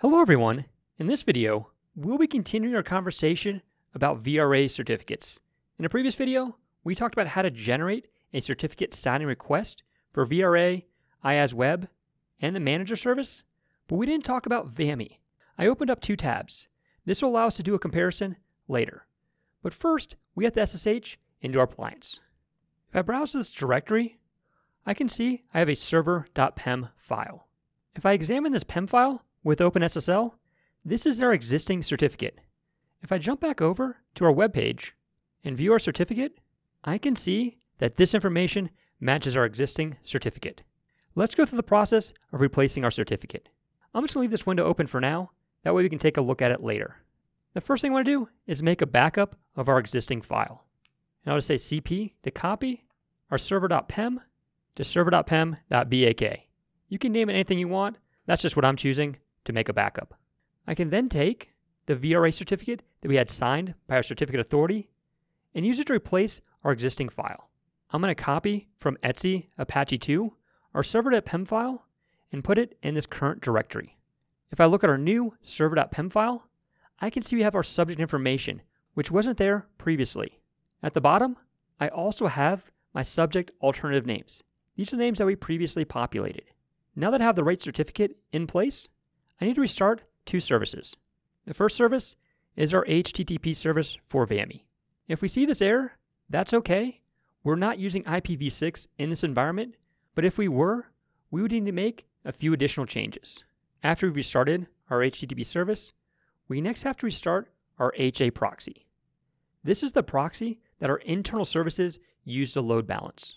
Hello everyone. In this video, we'll be continuing our conversation about VRA certificates. In a previous video, we talked about how to generate a certificate signing request for VRA, IaaS Web, and the manager service, but we didn't talk about VAMI. I opened up two tabs. This will allow us to do a comparison later. But first, we have to SSH into our appliance. If I browse this directory, I can see I have a server.pem file. If I examine this PEM file, with OpenSSL, this is our existing certificate. If I jump back over to our web page and view our certificate, I can see that this information matches our existing certificate. Let's go through the process of replacing our certificate. I'm just gonna leave this window open for now, that way we can take a look at it later. The first thing I wanna do is make a backup of our existing file. And I'll just say cp to copy our server.pem to server.pem.bak. You can name it anything you want, that's just what I'm choosing to make a backup. I can then take the VRA certificate that we had signed by our certificate authority and use it to replace our existing file. I'm going to copy from Etsy Apache 2 our server.pem file and put it in this current directory. If I look at our new server.pem file, I can see we have our subject information, which wasn't there previously. At the bottom, I also have my subject alternative names. These are the names that we previously populated. Now that I have the right certificate in place, I need to restart two services. The first service is our HTTP service for VAMI. If we see this error, that's okay. We're not using IPv6 in this environment, but if we were, we would need to make a few additional changes. After we've restarted our HTTP service, we next have to restart our HA proxy. This is the proxy that our internal services use to load balance.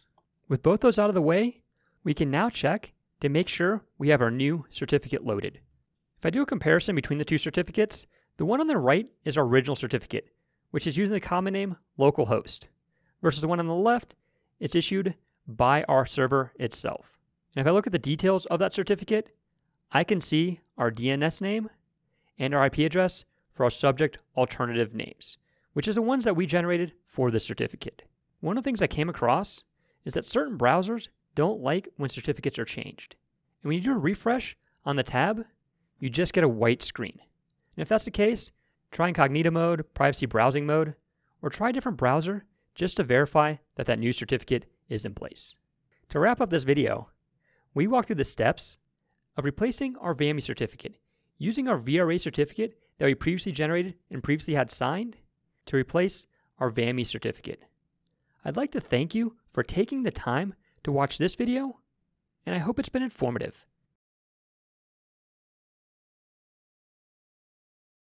With both those out of the way, we can now check to make sure we have our new certificate loaded. If I do a comparison between the two certificates, the one on the right is our original certificate, which is using the common name localhost, versus the one on the left, it's issued by our server itself. And if I look at the details of that certificate, I can see our DNS name and our IP address for our subject alternative names, which is the ones that we generated for the certificate. One of the things I came across is that certain browsers don't like when certificates are changed. And when you do a refresh on the tab, you just get a white screen. And if that's the case, try incognito mode, privacy browsing mode, or try a different browser just to verify that that new certificate is in place. To wrap up this video, we walked through the steps of replacing our VAMI certificate using our VRA certificate that we previously generated and previously had signed to replace our VAMI certificate. I'd like to thank you for taking the time to watch this video, and I hope it's been informative.